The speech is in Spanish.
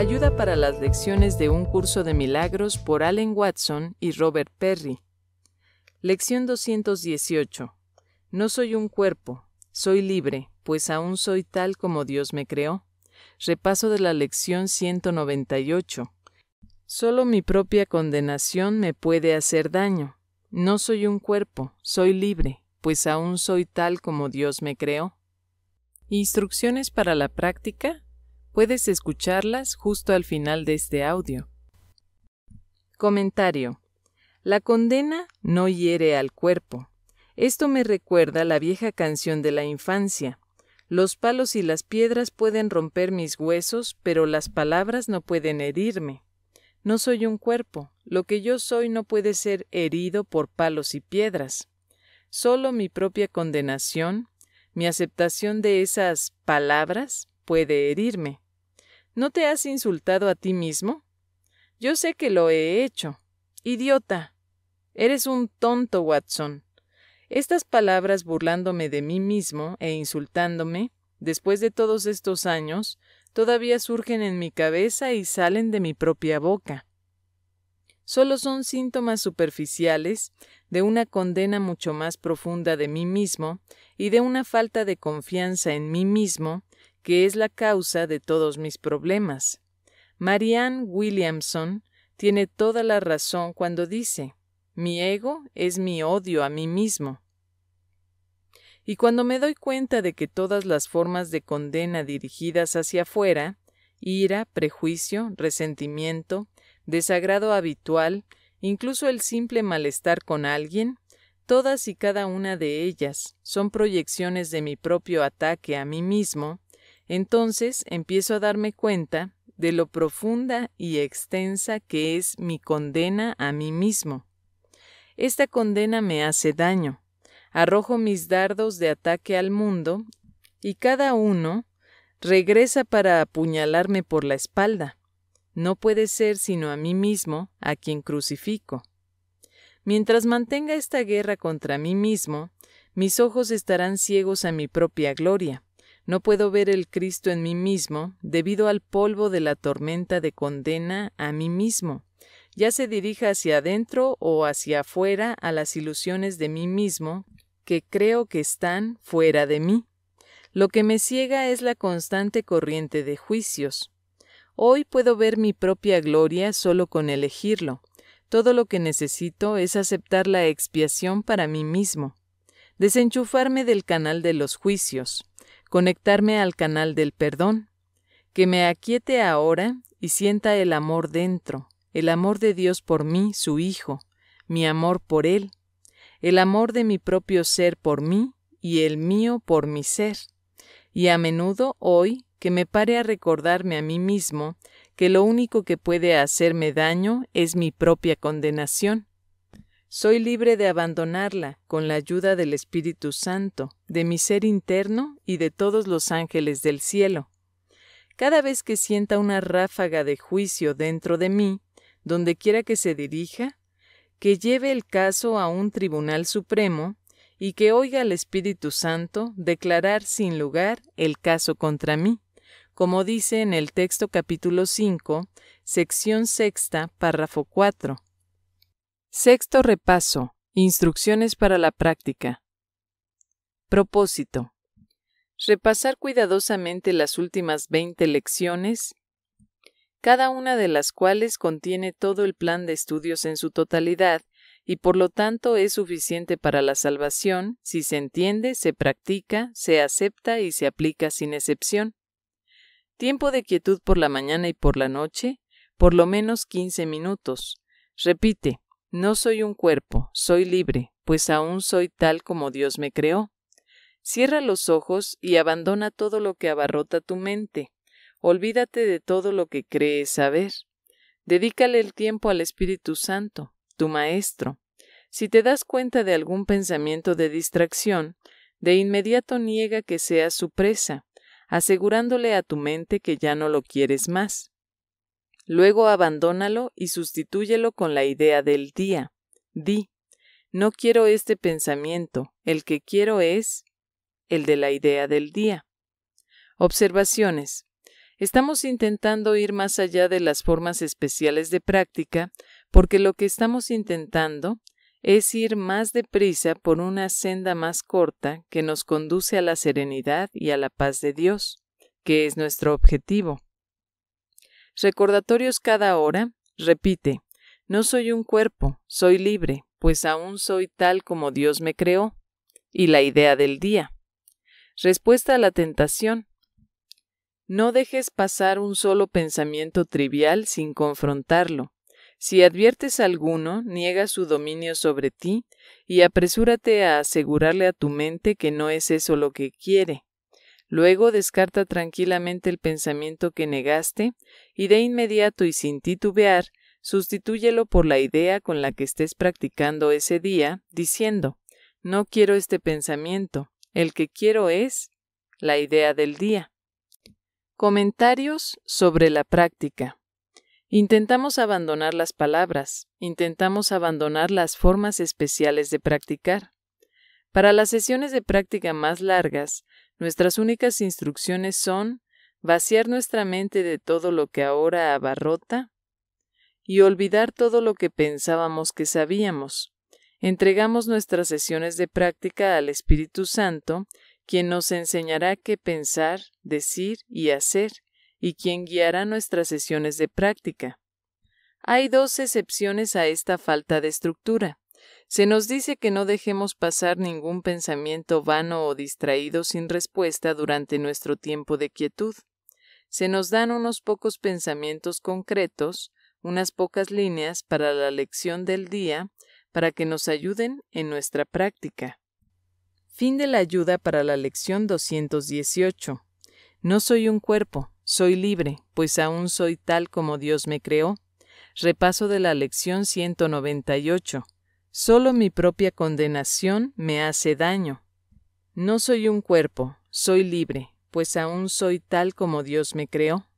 Ayuda para las lecciones de un curso de milagros por Allen Watson y Robert Perry. Lección 218. No soy un cuerpo, soy libre, pues aún soy tal como Dios me creó. Repaso de la lección 198. Solo mi propia condenación me puede hacer daño. No soy un cuerpo, soy libre, pues aún soy tal como Dios me creó. Instrucciones para la práctica Puedes escucharlas justo al final de este audio. Comentario. La condena no hiere al cuerpo. Esto me recuerda la vieja canción de la infancia. Los palos y las piedras pueden romper mis huesos, pero las palabras no pueden herirme. No soy un cuerpo, lo que yo soy no puede ser herido por palos y piedras. Solo mi propia condenación, mi aceptación de esas palabras puede herirme. ¿No te has insultado a ti mismo? Yo sé que lo he hecho. Idiota. Eres un tonto, Watson. Estas palabras burlándome de mí mismo e insultándome, después de todos estos años, todavía surgen en mi cabeza y salen de mi propia boca. Solo son síntomas superficiales de una condena mucho más profunda de mí mismo y de una falta de confianza en mí mismo que es la causa de todos mis problemas. Marianne Williamson tiene toda la razón cuando dice mi ego es mi odio a mí mismo. Y cuando me doy cuenta de que todas las formas de condena dirigidas hacia afuera, ira, prejuicio, resentimiento, desagrado habitual, incluso el simple malestar con alguien, todas y cada una de ellas son proyecciones de mi propio ataque a mí mismo, entonces empiezo a darme cuenta de lo profunda y extensa que es mi condena a mí mismo. Esta condena me hace daño. Arrojo mis dardos de ataque al mundo y cada uno regresa para apuñalarme por la espalda. No puede ser sino a mí mismo a quien crucifico. Mientras mantenga esta guerra contra mí mismo, mis ojos estarán ciegos a mi propia gloria. No puedo ver el Cristo en mí mismo debido al polvo de la tormenta de condena a mí mismo, ya se dirija hacia adentro o hacia afuera a las ilusiones de mí mismo que creo que están fuera de mí. Lo que me ciega es la constante corriente de juicios. Hoy puedo ver mi propia gloria solo con elegirlo. Todo lo que necesito es aceptar la expiación para mí mismo, desenchufarme del canal de los juicios, conectarme al canal del perdón, que me aquiete ahora y sienta el amor dentro, el amor de Dios por mí, su Hijo, mi amor por Él, el amor de mi propio ser por mí y el mío por mi ser. Y a menudo hoy que me pare a recordarme a mí mismo que lo único que puede hacerme daño es mi propia condenación, soy libre de abandonarla con la ayuda del Espíritu Santo, de mi ser interno y de todos los ángeles del cielo. Cada vez que sienta una ráfaga de juicio dentro de mí, donde quiera que se dirija, que lleve el caso a un tribunal supremo y que oiga al Espíritu Santo declarar sin lugar el caso contra mí, como dice en el texto capítulo 5, sección sexta, párrafo 4 Sexto repaso. Instrucciones para la práctica. Propósito. Repasar cuidadosamente las últimas 20 lecciones, cada una de las cuales contiene todo el plan de estudios en su totalidad y por lo tanto es suficiente para la salvación si se entiende, se practica, se acepta y se aplica sin excepción. Tiempo de quietud por la mañana y por la noche, por lo menos 15 minutos. Repite, no soy un cuerpo, soy libre, pues aún soy tal como Dios me creó. Cierra los ojos y abandona todo lo que abarrota tu mente. Olvídate de todo lo que crees saber. Dedícale el tiempo al Espíritu Santo, tu Maestro. Si te das cuenta de algún pensamiento de distracción, de inmediato niega que sea su presa, asegurándole a tu mente que ya no lo quieres más. Luego abandónalo y sustitúyelo con la idea del día. Di, no quiero este pensamiento, el que quiero es el de la idea del día. Observaciones. Estamos intentando ir más allá de las formas especiales de práctica porque lo que estamos intentando es ir más deprisa por una senda más corta que nos conduce a la serenidad y a la paz de Dios, que es nuestro objetivo. Recordatorios cada hora. Repite, no soy un cuerpo, soy libre, pues aún soy tal como Dios me creó. Y la idea del día. Respuesta a la tentación. No dejes pasar un solo pensamiento trivial sin confrontarlo. Si adviertes alguno, niega su dominio sobre ti y apresúrate a asegurarle a tu mente que no es eso lo que quiere, Luego descarta tranquilamente el pensamiento que negaste y de inmediato y sin titubear, sustitúyelo por la idea con la que estés practicando ese día, diciendo, no quiero este pensamiento, el que quiero es la idea del día. Comentarios sobre la práctica. Intentamos abandonar las palabras, intentamos abandonar las formas especiales de practicar. Para las sesiones de práctica más largas, Nuestras únicas instrucciones son vaciar nuestra mente de todo lo que ahora abarrota y olvidar todo lo que pensábamos que sabíamos. Entregamos nuestras sesiones de práctica al Espíritu Santo, quien nos enseñará qué pensar, decir y hacer, y quien guiará nuestras sesiones de práctica. Hay dos excepciones a esta falta de estructura. Se nos dice que no dejemos pasar ningún pensamiento vano o distraído sin respuesta durante nuestro tiempo de quietud. Se nos dan unos pocos pensamientos concretos, unas pocas líneas para la lección del día, para que nos ayuden en nuestra práctica. Fin de la ayuda para la lección 218. No soy un cuerpo, soy libre, pues aún soy tal como Dios me creó. Repaso de la lección 198. Solo mi propia condenación me hace daño. No soy un cuerpo, soy libre, pues aún soy tal como Dios me creó.